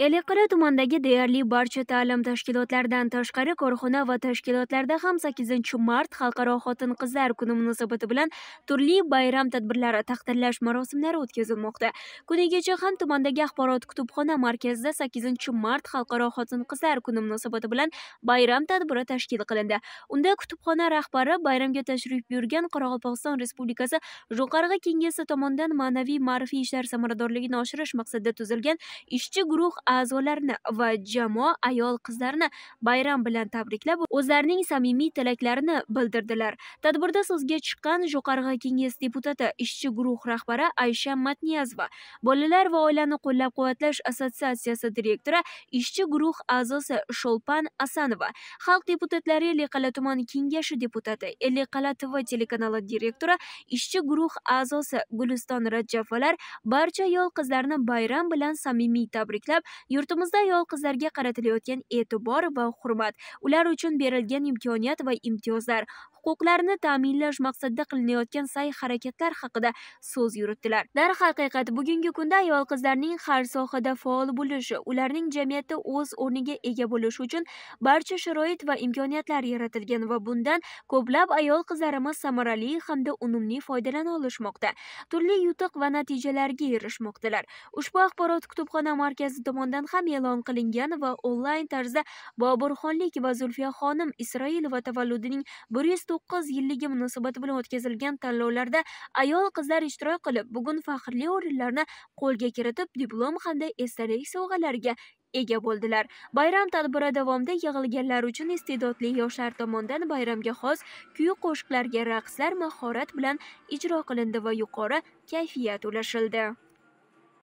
Eliqara tumanidagi deyarli barcha ta'lim tashkilotlaridan tashqari korxona va tashkilotlarda ham 8-mart xalqaro xotin-qizlar kuni munosabati bilan turli bayram tadbirlari taqdirlash marosimlari o'tkazilmoqda. Kunigacha ham tumandagi axborot kutubxona markazida 8-mart xalqaro xotin-qizlar kuni munosabati bilan bayram tadbiri tashkil qilindi. Unda kutubxona rahbari bayramga tashrif buyurgan Qoraqalpog'iston Respublikasi Jo'qarg'i Kengesi tomonidan ma'naviy ma'rifiy ishlar samaradorligini oshirish maqsadida tuzilgan ishchi guruh a'zolarini va jamoa ayol qizlarni bayram bilan tabriklab o'zlarining samimiy tilaklarini bildirdilar tadbirda so'zga chiqqan jo'qorg'a kengash deputati ishchi guruh rahbari aysha matniyazova bolalar va oilani qo'llab quvvatlash assotsiatsiyasi direktori ishchi guruh a'zosi sho'lpan asanova xalq deputatlari ellikqal'a tuman kengashi deputati ellikqal'a tv telekanali direktori ishchi guruh a'zosi guliston rajjafalar barcha ayol qizlarni bayram bilan samimiy tabriklab yurtimizda ayol qizlarga qaratilayotgan e'tibor va hurmat ular uchun berilgan imkoniyat va imtiyozlar huquqlarini ta'minlash maqsadida qilinayotgan sa'y harakatlar haqida so'z yuritdilar darhaqiqat bugungi kunda ayol qizlarning har sohada faol bo'lishi ularning jamiyatda o'z o'rniga ega bo'lishi uchun barcha sharoit va imkoniyatlar yaratilgan va bundan ko'plab ayol qizlarimiz samarali hamda unumli foydalana olishmoqda turli yutuq va natijalarga erishmoqdalar ushbu axborot kutubxona markazi tomonidan ham e'lon qilingan va onlayn tarzda boburxonlik va zulfiya xonim isroilova tavalludining bir yuz to'qqiz yilligi munosabati bilan o'tkazilgan tanlovlarda ayol qizlar ishtirok qilib bugun faxrli o'rinlarni qo'lga kiritib diplom hamda esdalik sovg'alariga ega bo'ldilar bayram tadbiri davomida yig'ilganlar uchun iste'dodli yoshlar tomonidan bayramga xos kuy qo'shiqlarga raqslar mahorat bilan ijro qilindi va yuqori kayfiyat ulashildi